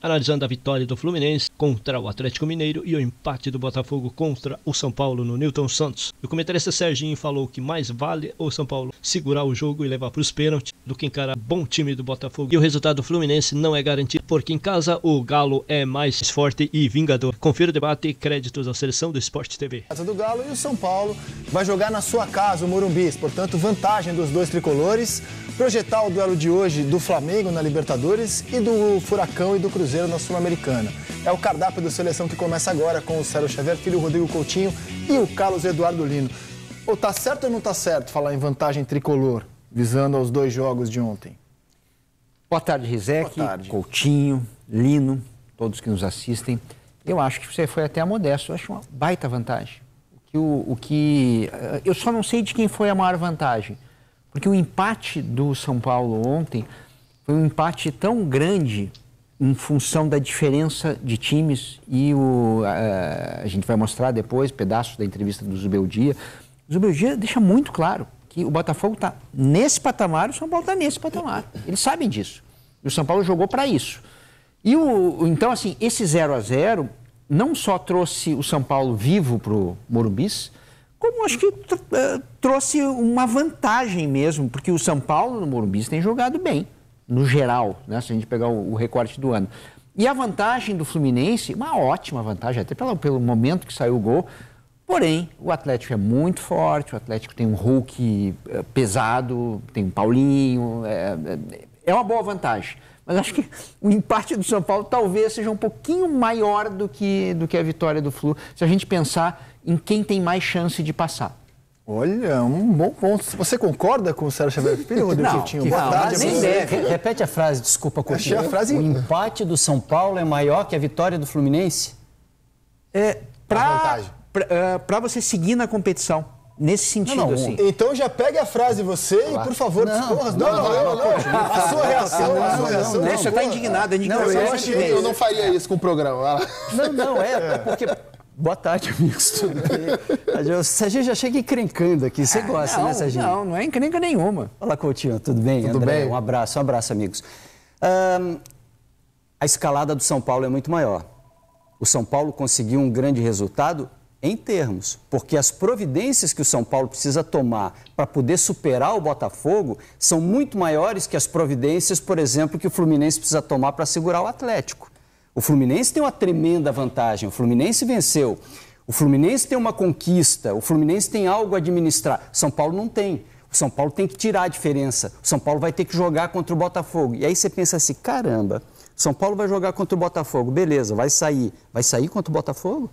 Analisando a vitória do Fluminense contra o Atlético Mineiro e o empate do Botafogo contra o São Paulo no Newton Santos. O comentarista Serginho falou que mais vale o São Paulo segurar o jogo e levar para os pênaltis do que encarar bom time do Botafogo. E o resultado do Fluminense não é garantido, porque em casa o Galo é mais forte e vingador. Confira o debate e créditos à seleção do Esporte TV. Casa do Galo e o São Paulo vai jogar na sua casa, o Morumbi, portanto, vantagem dos dois tricolores projetar o duelo de hoje do Flamengo na Libertadores e do Furacão e do Cruzeiro na Sul-Americana. É o cardápio da seleção que começa agora com o Sérgio Xavier Filho, o Rodrigo Coutinho e o Carlos Eduardo Lino. Ou tá certo ou não tá certo falar em vantagem tricolor, visando aos dois jogos de ontem? Boa tarde, Rizek, Boa tarde. Coutinho, Lino, todos que nos assistem. Eu acho que você foi até a modesto, eu acho uma baita vantagem. O que, o, o que eh, eu só não sei de quem foi a maior vantagem porque o empate do São Paulo ontem foi um empate tão grande em função da diferença de times e o, a, eh, a gente vai mostrar depois pedaço da entrevista do Zubeldia. O Zubeldia deixa muito claro que o Botafogo está nesse patamar, o São Paulo está nesse patamar. Eles sabem disso. E o São Paulo jogou para isso. E o, então, assim, esse 0 a 0 não só trouxe o São Paulo vivo para o Morumbis, como acho que eh, trouxe uma vantagem mesmo, porque o São Paulo no Morumbi tem jogado bem, no geral, né? se a gente pegar o, o recorte do ano. E a vantagem do Fluminense, uma ótima vantagem, até pelo, pelo momento que saiu o gol. Porém, o Atlético é muito forte, o Atlético tem um Hulk é, pesado, tem um Paulinho, é, é, é uma boa vantagem. Mas acho que o empate do São Paulo talvez seja um pouquinho maior do que, do que a vitória do Flu, se a gente pensar em quem tem mais chance de passar. Olha, um bom ponto. Você concorda com o Sérgio Xavier Filho, Rodrigo Coutinho? Boa não, tarde. Nem deve. É, repete a frase, desculpa, Coutinho. a frase... O empate do São Paulo é maior que a vitória do Fluminense? É, para uh, é, você seguir na competição. Nesse sentido, não, não, assim. Então já pegue a frase você claro. e, por favor, não, porra, não, não, não, não, A sua reação, a sua reação. Não, você está indignado, é indignado. Eu, eu, eu não é faria isso com o programa. Não, não, é, porque Boa tarde, amigos. gente já chega encrencando aqui. Você ah, gosta, né, Serginho? Não, não é encrenca nenhuma. Fala, Coutinho. Tudo bem? Tudo André, bem? Um abraço, um abraço, amigos. Um, a escalada do São Paulo é muito maior. O São Paulo conseguiu um grande resultado em termos, porque as providências que o São Paulo precisa tomar para poder superar o Botafogo são muito maiores que as providências, por exemplo, que o Fluminense precisa tomar para segurar o Atlético. O Fluminense tem uma tremenda vantagem. O Fluminense venceu. O Fluminense tem uma conquista. O Fluminense tem algo a administrar. São Paulo não tem. O São Paulo tem que tirar a diferença. O São Paulo vai ter que jogar contra o Botafogo. E aí você pensa assim: caramba, São Paulo vai jogar contra o Botafogo. Beleza, vai sair. Vai sair contra o Botafogo?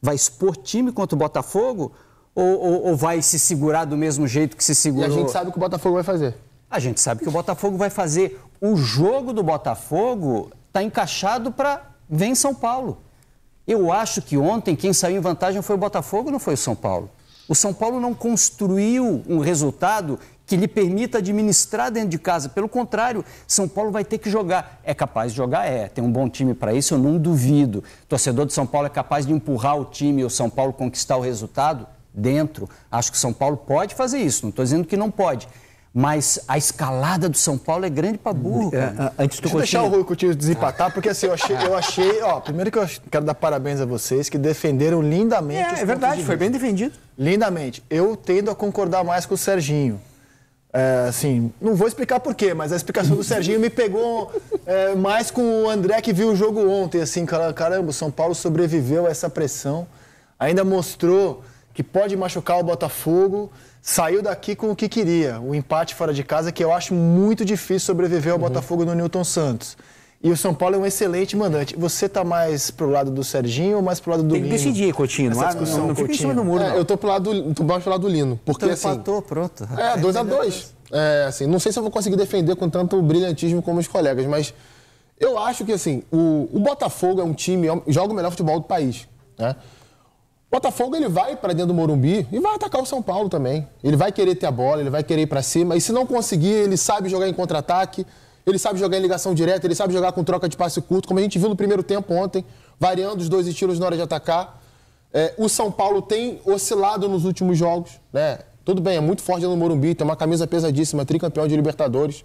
Vai expor time contra o Botafogo? Ou, ou, ou vai se segurar do mesmo jeito que se segurou? E a gente sabe o que o Botafogo vai fazer. A gente sabe que o Botafogo vai fazer. O jogo do Botafogo está encaixado para vem São Paulo. Eu acho que ontem quem saiu em vantagem foi o Botafogo, não foi o São Paulo. O São Paulo não construiu um resultado que lhe permita administrar dentro de casa. Pelo contrário, São Paulo vai ter que jogar. É capaz de jogar? É. Tem um bom time para isso, eu não duvido. torcedor de São Paulo é capaz de empurrar o time e o São Paulo conquistar o resultado? Dentro. Acho que o São Paulo pode fazer isso, não estou dizendo que não pode mas a escalada do São Paulo é grande para burro. É, antes de Deixa eu deixar o Rui Coutinho desempatar, porque assim, eu achei, eu achei, ó, primeiro que eu quero dar parabéns a vocês que defenderam lindamente. É, é verdade, foi bem defendido. Lindamente. Eu tendo a concordar mais com o Serginho. É, assim, não vou explicar porquê, mas a explicação do Serginho me pegou é, mais com o André que viu o jogo ontem. Assim, caramba, o São Paulo sobreviveu a essa pressão, ainda mostrou que pode machucar o Botafogo saiu daqui com o que queria, o um empate fora de casa, que eu acho muito difícil sobreviver ao uhum. Botafogo no Newton Santos. E o São Paulo é um excelente mandante. Você tá mais pro lado do Serginho ou mais pro lado do Tem Lino? decidir, Coutinho. Essa discussão, ah, não, não Coutinho. fica em cima do muro, é, não. Eu tô, pro lado do, baixo mais pro lado do Lino. Então porque então, assim... empatou, pronto. É, 2 a 2 é, assim, não sei se eu vou conseguir defender com tanto brilhantismo como os colegas, mas eu acho que, assim, o, o Botafogo é um time... É joga o melhor futebol do país, né? Botafogo ele vai para dentro do Morumbi e vai atacar o São Paulo também. Ele vai querer ter a bola, ele vai querer ir para cima. E se não conseguir, ele sabe jogar em contra-ataque, ele sabe jogar em ligação direta, ele sabe jogar com troca de passe curto, como a gente viu no primeiro tempo ontem, variando os dois estilos na hora de atacar. É, o São Paulo tem oscilado nos últimos jogos, né? Tudo bem, é muito forte no Morumbi, tem uma camisa pesadíssima, tricampeão de Libertadores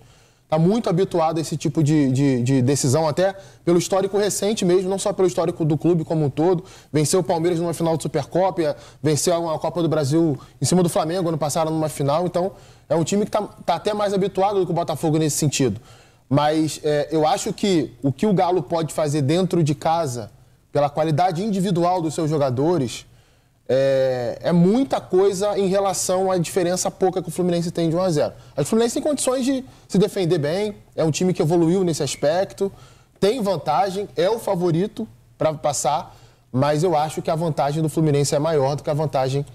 está muito habituado a esse tipo de, de, de, decisão, até pelo histórico recente mesmo, não só pelo histórico do clube como um todo. Venceu o Palmeiras numa final de Supercopa, venceu a Copa do Brasil em cima do Flamengo ano passado numa final. Então, é um time que está tá até mais habituado do que o Botafogo nesse sentido. Mas é, eu acho que o que o Galo pode fazer dentro de casa, pela qualidade individual dos seus jogadores é, é, muita coisa em relação à diferença pouca que o Fluminense tem de 1 a 0. O Fluminense tem condições de se defender bem, é um time que evoluiu nesse aspecto, tem vantagem, é o favorito para passar, mas eu acho que a vantagem do Fluminense é maior do que a vantagem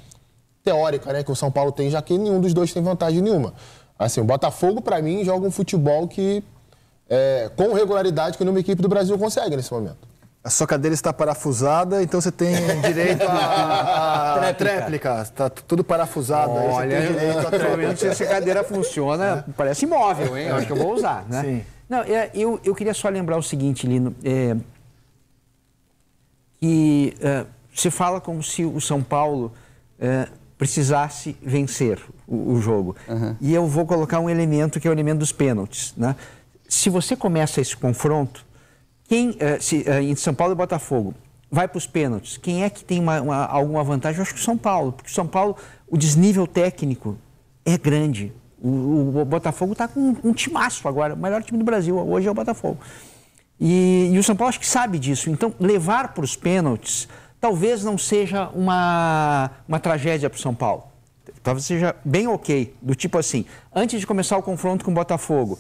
teórica, né, que o São Paulo tem, já que nenhum dos dois tem vantagem nenhuma. Assim, o Botafogo para mim joga um futebol que é, com regularidade que nenhuma equipe do Brasil consegue nesse momento a sua cadeira está parafusada, então você tem direito a, a tréplica. Está tudo parafusado. Olha, aí direito a se essa cadeira funciona, é. parece imóvel, hein? Eu acho que eu vou usar, né? Sim. Não, é, eu, eu queria só lembrar o seguinte, Lino, é, que é, se fala como se o São Paulo é, precisasse vencer o, o jogo. Uhum. E eu vou colocar um elemento que é o elemento dos pênaltis, né? Se você começa esse confronto quem, eh, se, eh, em São Paulo e Botafogo, vai para os pênaltis, quem é que tem uma, uma, alguma vantagem? Eu acho que o São Paulo, porque São Paulo, o desnível técnico é grande. O, o Botafogo está com um, um timaço agora, o melhor time do Brasil hoje é o Botafogo. E, e o São Paulo acho que sabe disso. Então, levar para os pênaltis talvez não seja uma, uma tragédia para o São Paulo. Talvez seja bem ok, do tipo assim, antes de começar o confronto com o Botafogo,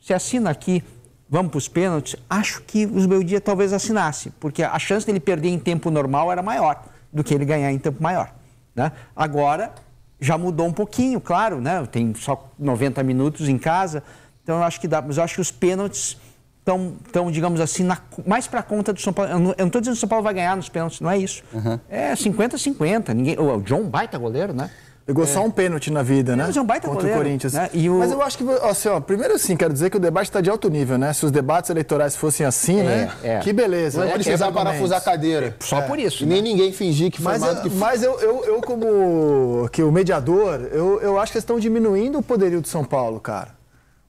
se assina aqui vamos para os pênaltis, acho que o dia talvez assinasse, porque a chance dele perder em tempo normal era maior do que ele ganhar em tempo maior. Né? Agora, já mudou um pouquinho, claro, né? tem só 90 minutos em casa, então eu acho que dá, mas eu acho que os pênaltis estão, estão digamos assim, na, mais para conta do São Paulo. Eu não estou dizendo que o São Paulo vai ganhar nos pênaltis, não é isso. Uhum. É 50-50. Ninguém, o John, baita goleiro, né? Pegou é. só um pênalti na vida, né? É, é um baita Contra goleiro, o Corinthians. Né? O... Mas eu acho que, assim, ó, primeiro sim, quero dizer que o debate está de alto nível, né? Se os debates eleitorais fossem assim, né? é, né? É. Que beleza. Não é precisar parafusar a cadeira. Só por isso. Né? Nem ninguém fingir que foi mas, mais eu, que Mas eu, eu, eu, como que o mediador, eu, eu acho que eles estão diminuindo o poderio do São Paulo, cara.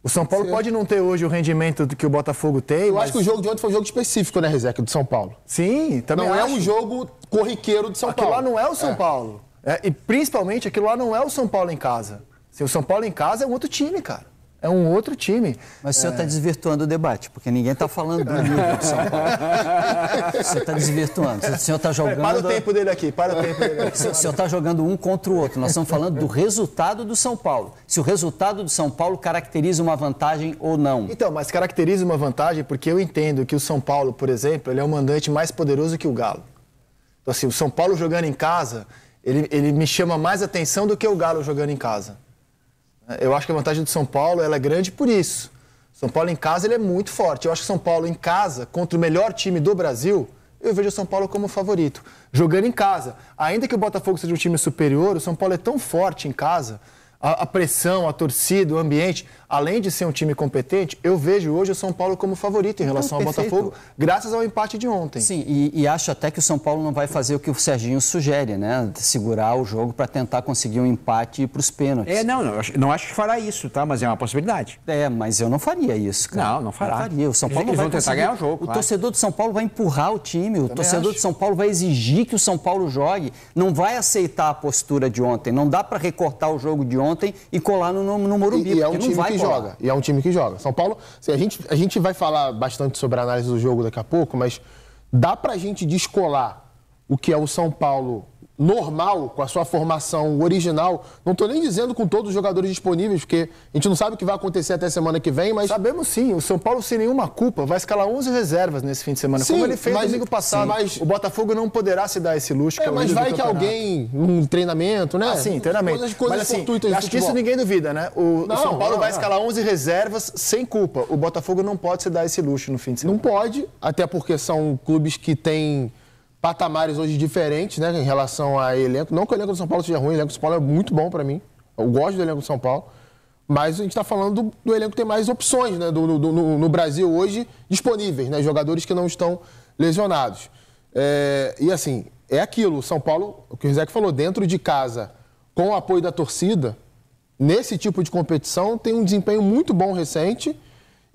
O São Paulo sim. pode não ter hoje o rendimento que o Botafogo tem. Eu mas... acho que o jogo de ontem foi um jogo específico, né, Rezeque, do São Paulo. Sim, também. Não acho. é um jogo corriqueiro de São Aquilo Paulo. lá não é o São Paulo. É, e principalmente aquilo lá não é o São Paulo em casa. Se assim, o São Paulo em casa é um outro time, cara. É um outro time. Mas o senhor está é... Tá desvirtuando o debate, porque ninguém está falando do nível de São Paulo. O senhor está desvirtuando. O senhor está jogando. Para o tempo dele aqui, para o tempo dele aqui. O senhor está jogando um contra o outro. Nós estamos falando do resultado do São Paulo. Se o resultado do São Paulo caracteriza uma vantagem ou não. Então, mas caracteriza uma vantagem porque eu entendo que o São Paulo, por exemplo, ele é o mandante mais poderoso que o Galo. Então, assim, o São Paulo jogando em casa ele, ele me chama mais atenção do que o Galo jogando em casa. Eu acho que a vantagem do São Paulo ela é grande por isso. São Paulo em casa ele é muito forte. Eu acho que São Paulo em casa, contra o melhor time do Brasil, eu vejo o São Paulo como favorito. Jogando em casa, ainda que o Botafogo seja um time superior, o São Paulo é tão forte em casa, a, a pressão, a torcida, o ambiente além de ser um time competente, eu vejo hoje o São Paulo como favorito em relação então, ao Botafogo, graças ao empate de ontem. Sim, e, e, acho até que o São Paulo não vai fazer o que o Serginho sugere, né? Segurar o jogo para tentar conseguir um empate para os pênaltis. É, não, não, não acho que fará isso, tá? Mas é uma possibilidade. É, mas eu não faria isso, cara. Não, não fará. Não faria. O São Paulo eles, eles vai vão tentar ganhar o jogo. O claro. torcedor do São Paulo vai empurrar o time, o torcedor acho. do São Paulo vai exigir que o São Paulo jogue, não vai aceitar a postura de ontem, não dá para recortar o jogo de ontem e colar no, no, no Morumbi, e, e é um não vai que joga. E é um time que joga. São Paulo, assim, a, gente, a gente vai falar bastante sobre a análise do jogo daqui a pouco, mas dá pra gente descolar o que é o São Paulo normal, com a sua formação original. Não estou nem dizendo com todos os jogadores disponíveis, porque a gente não sabe o que vai acontecer até semana que vem, mas... Sabemos sim, o São Paulo, sem nenhuma culpa, vai escalar 11 reservas nesse fim de semana, sim, como ele fez mas, domingo passado. Sim, mas... O Botafogo não poderá se dar esse luxo. É, é mas vai que alguém, um treinamento, né? Ah, sim, treinamento. Coisas, coisas mas, assim, acho que isso ninguém duvida, né? O, não, o São Paulo não, vai não. escalar 11 reservas sem culpa. O Botafogo não pode se dar esse luxo no fim de semana. Não pode, até porque são clubes que têm patamares hoje diferentes, né, em relação a elenco. Não que o elenco do São Paulo seja ruim, o elenco do São Paulo é muito bom para mim. Eu gosto do elenco do São Paulo. Mas a gente está falando do, do, elenco ter mais opções né, do, do, no, no, Brasil hoje disponíveis, né, jogadores que não estão lesionados. É, e assim, é aquilo, São Paulo, o que o Rizek falou, dentro de casa, com o apoio da torcida, nesse tipo de competição, tem um desempenho muito bom recente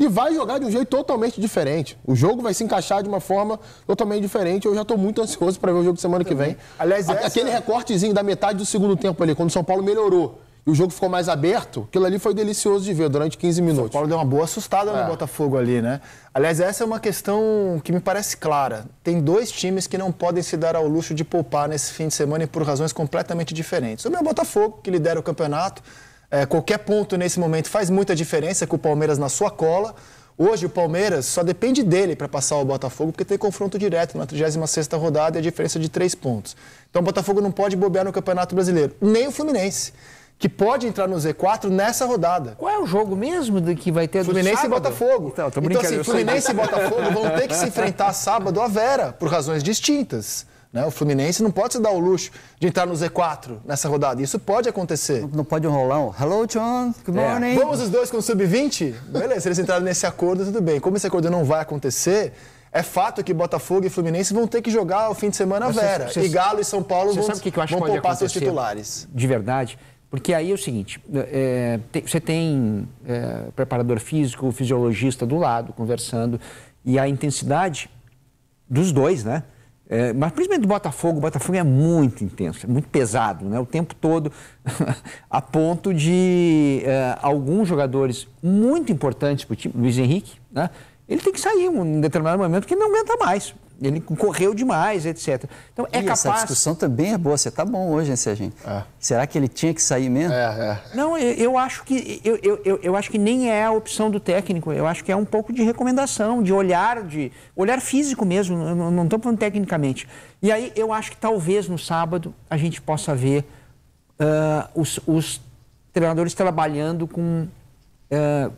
e vai jogar de um jeito totalmente diferente. O jogo vai se encaixar de uma forma totalmente diferente. Eu já estou muito ansioso para ver o jogo de semana que vem. Aliás, essa... aquele recortezinho da metade do segundo tempo ali, quando o São Paulo melhorou e o jogo ficou mais aberto, aquilo ali foi delicioso de ver durante 15 minutos. O Paulo deu uma boa assustada é. no Botafogo ali, né? Aliás, essa é uma questão que me parece clara. Tem dois times que não podem se dar ao luxo de poupar nesse fim de semana e por razões completamente diferentes. O meu Botafogo, que lidera o campeonato, é, qualquer ponto nesse momento faz muita diferença com o Palmeiras na sua cola. Hoje o Palmeiras só depende dele para passar o Botafogo, porque tem confronto direto na 36ª rodada e a diferença é de três pontos. Então o Botafogo não pode bobear no Campeonato Brasileiro, nem o Fluminense, que pode entrar no Z4 nessa rodada. Qual é o jogo mesmo que vai ter Fluminense do e Botafogo. Então, então assim, Fluminense e Botafogo vão ter que se enfrentar sábado à Vera, por razões distintas. Né? O Fluminense não pode se dar o luxo de entrar no Z4 nessa rodada. Isso pode acontecer. Não, não pode rolar um hello, John, good é. morning. É. Vamos os dois com o sub-20? Beleza, se eles entraram nesse acordo, tudo bem. Como esse acordo não vai acontecer, é fato que Botafogo e Fluminense vão ter que jogar o fim de semana Mas Vera. e Galo e São Paulo vão, que que vão poupar seus titulares. De verdade. Porque aí é o seguinte, é, você tem é, preparador físico, fisiologista do lado, conversando, e a intensidade dos dois, né? É, mas principalmente do Botafogo, o Botafogo é muito intenso, é muito pesado, né? o tempo todo, a ponto de é, alguns jogadores muito importantes para o time, Luiz Henrique, né? ele tem que sair em um determinado momento que não aguenta mais ele correu demais, etc. Então é e capaz. Essa discussão também é boa. Você tá bom hoje, hein, Serginho? É. Será que ele tinha que sair mesmo? É, é. Não, eu, eu acho que eu, eu, eu, acho que nem é a opção do técnico. Eu acho que é um pouco de recomendação, de olhar, de olhar físico mesmo. Eu não estou falando tecnicamente. E aí eu acho que talvez no sábado a gente possa ver uh, os, os, treinadores trabalhando com uh,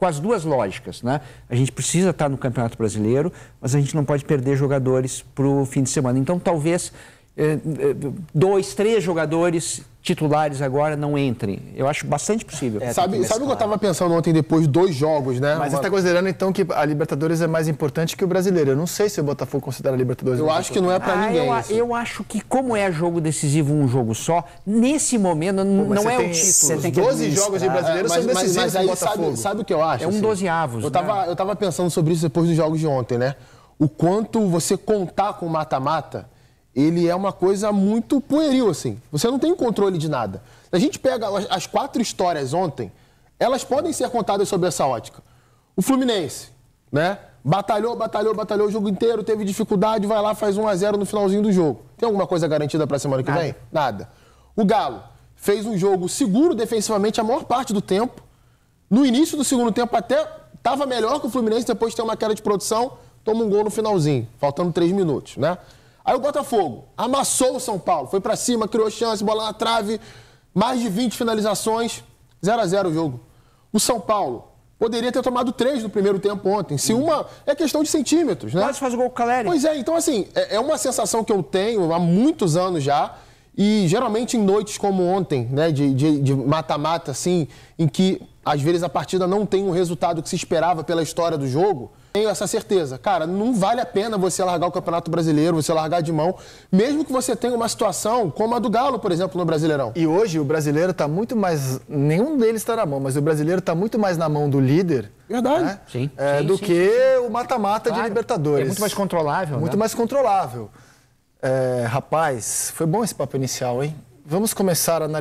com as duas lógicas, né? A gente precisa estar no Campeonato Brasileiro, mas a gente não pode perder jogadores para o fim de semana. Então, talvez eh, eh, dois, três jogadores titulares agora não entrem. Eu acho bastante possível. É, sabe, sabe o que eu estava pensando ontem depois dois jogos, né? Mas você está considerando então que a Libertadores é mais importante que o brasileiro. Eu não sei se o Botafogo considera a Libertadores. Eu acho que não é para ah, ninguém. Eu, eu, acho que como é jogo decisivo um jogo só, nesse momento Pô, não é tem, o título. Tem 12 jogos de é, brasileiro é, mas, decisivos mas, aí, Botafogo. Sabe, sabe, o que eu acho? É um assim? dozeavos. Eu estava né? eu pensando sobre isso depois dos jogos de ontem, né? O quanto você contar com mata-mata ele é uma coisa muito pueril, assim. Você não tem controle de nada. A gente pega as quatro histórias ontem, elas podem ser contadas sob essa ótica. O Fluminense, né? Batalhou, batalhou, batalhou o jogo inteiro, teve dificuldade, vai lá, faz 1 a 0 no finalzinho do jogo. Tem alguma coisa garantida para a semana que Nada. vem? Nada. O Galo fez um jogo seguro defensivamente a maior parte do tempo. No início do segundo tempo até estava melhor que o Fluminense, depois tem uma queda de produção, toma um gol no finalzinho, faltando três minutos, né? Aí o Botafogo amassou o São Paulo, foi para cima, criou chance, bola na trave, mais de 20 finalizações, 0 a 0 o jogo. O São Paulo poderia ter tomado três no primeiro tempo ontem. Se uma é questão de centímetros, né? Quase faz o gol com o Caleri. Pois é, então assim, é, é uma sensação que eu tenho há muitos anos já e geralmente em noites como ontem, né, de mata-mata, assim, em que às vezes a partida não tem o resultado que se esperava pela história do jogo, tenho essa certeza. Cara, não vale a pena você largar o Campeonato Brasileiro, você largar de mão, mesmo que você tenha uma situação como a do Galo, por exemplo, no Brasileirão. E hoje o brasileiro está muito mais. Nenhum deles está na mão, mas o brasileiro está muito mais na mão do líder. Verdade. Né? Sim, é, sim, do sim, que sim. o mata-mata claro. de Libertadores. É muito mais controlável. Muito né? mais controlável. É, rapaz, foi bom esse papo inicial, hein? Vamos começar a analisar.